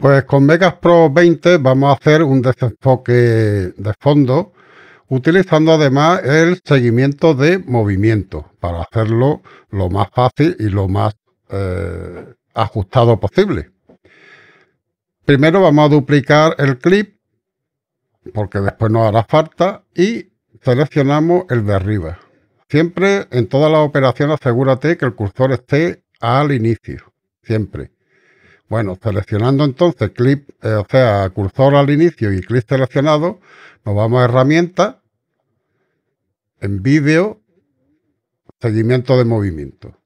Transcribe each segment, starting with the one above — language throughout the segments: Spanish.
Pues con Vegas Pro 20 vamos a hacer un desenfoque de fondo utilizando además el seguimiento de movimiento para hacerlo lo más fácil y lo más eh, ajustado posible. Primero vamos a duplicar el clip porque después nos hará falta y seleccionamos el de arriba. Siempre en toda la operación asegúrate que el cursor esté al inicio, siempre. Bueno, seleccionando entonces clip, eh, o sea, cursor al inicio y clic seleccionado, nos vamos a herramientas, en vídeo, seguimiento de movimiento.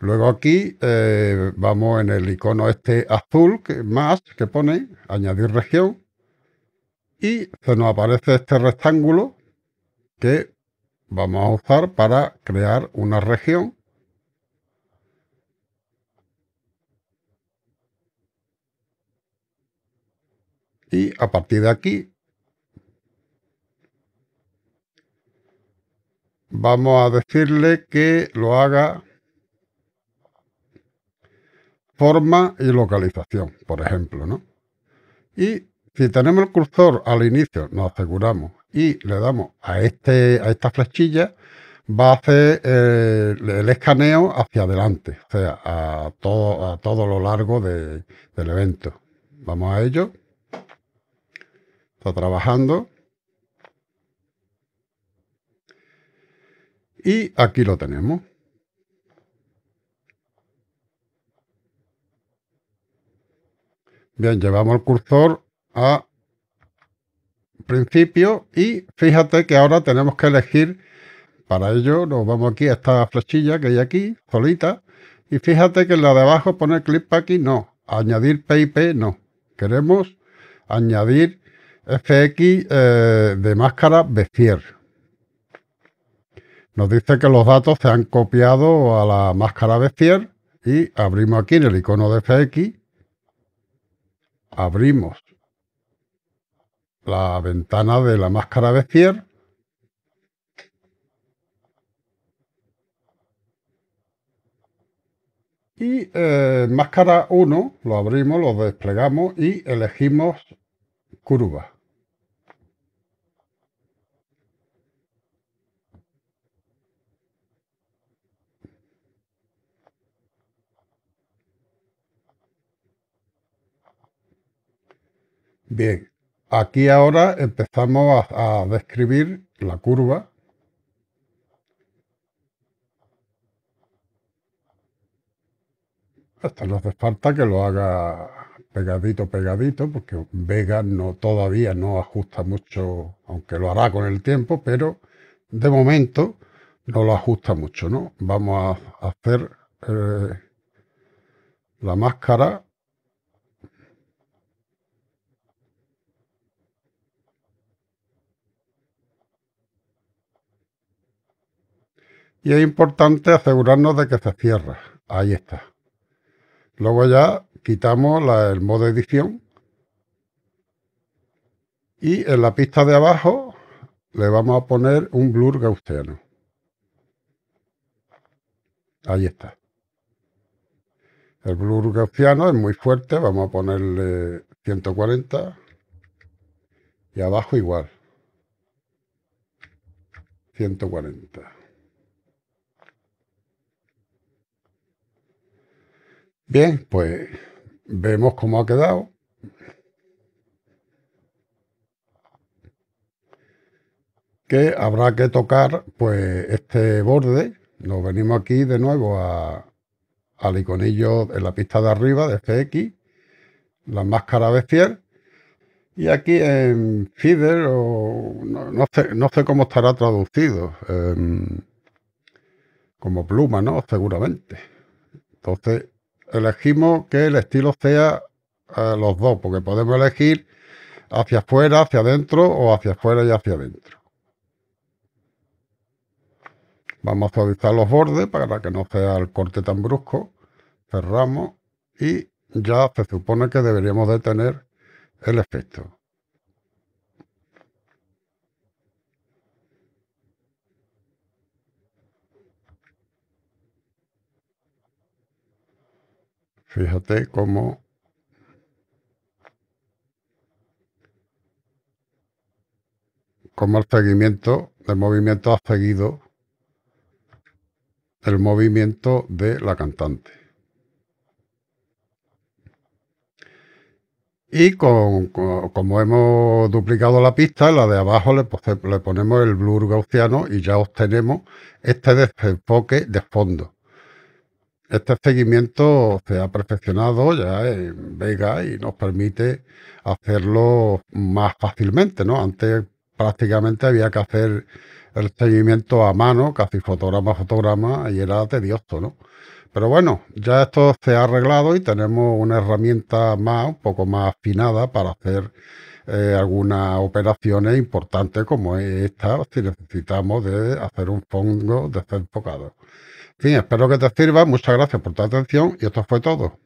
Luego aquí eh, vamos en el icono este azul, que, más, que pone, añadir región, y se nos aparece este rectángulo que vamos a usar para crear una región Y a partir de aquí vamos a decirle que lo haga forma y localización, por ejemplo, ¿no? Y si tenemos el cursor al inicio, nos aseguramos y le damos a, este, a esta flechilla, va a hacer eh, el escaneo hacia adelante, o sea, a todo, a todo lo largo del evento. Vamos a ello. Está trabajando. Y aquí lo tenemos. Bien, llevamos el cursor a principio y fíjate que ahora tenemos que elegir, para ello nos vamos aquí a esta flechilla que hay aquí, solita, y fíjate que en la de abajo pone clip aquí, no, añadir PIP, no, queremos añadir FX eh, de máscara Bezier. Nos dice que los datos se han copiado a la máscara Bezier y abrimos aquí en el icono de FX. Abrimos la ventana de la máscara Bezier. Y eh, máscara 1 lo abrimos, lo desplegamos y elegimos curva. Bien, aquí ahora empezamos a, describir la curva. Hasta no hace falta que lo haga pegadito, pegadito, porque Vega no, todavía no ajusta mucho, aunque lo hará con el tiempo, pero de momento no lo ajusta mucho, ¿no? Vamos a hacer eh, la máscara Y es importante asegurarnos de que se cierra. Ahí está. Luego ya quitamos el modo edición. Y en la pista de abajo le vamos a poner un blur gaussiano. Ahí está. El blur gaussiano es muy fuerte, vamos a ponerle 140 y abajo igual. 140. Bien, pues vemos cómo ha quedado. Que habrá que tocar pues este borde. Nos venimos aquí de nuevo a, al iconillo en la pista de arriba de FX, este la máscara de fiel. Y aquí en Feeder, no, sé, cómo estará traducido, em, como pluma, ¿no? Seguramente. Entonces, elegimos que el estilo sea eh, los dos, porque podemos elegir hacia afuera, hacia adentro o hacia afuera y hacia adentro. Vamos a suavizar los bordes para que no sea el corte tan brusco. Cerramos y ya se supone que deberíamos de tener el efecto. Fíjate cómo el seguimiento del movimiento ha seguido el movimiento de la cantante. Y como hemos duplicado la pista, la de abajo le, le ponemos el blur gaussiano y ya obtenemos este desenfoque de fondo. Este seguimiento se ha perfeccionado ya en Vega y nos permite hacerlo más fácilmente, ¿no? Antes prácticamente había que hacer el seguimiento a mano, casi fotograma a fotograma, y era tedioso, ¿no? Pero bueno, ya esto se ha arreglado y tenemos una herramienta más, un poco más afinada para hacer eh, algunas operaciones importantes como esta, si necesitamos de hacer un fondo desenfocado. En fin, espero que te sirva. Muchas gracias por tu atención y esto fue todo.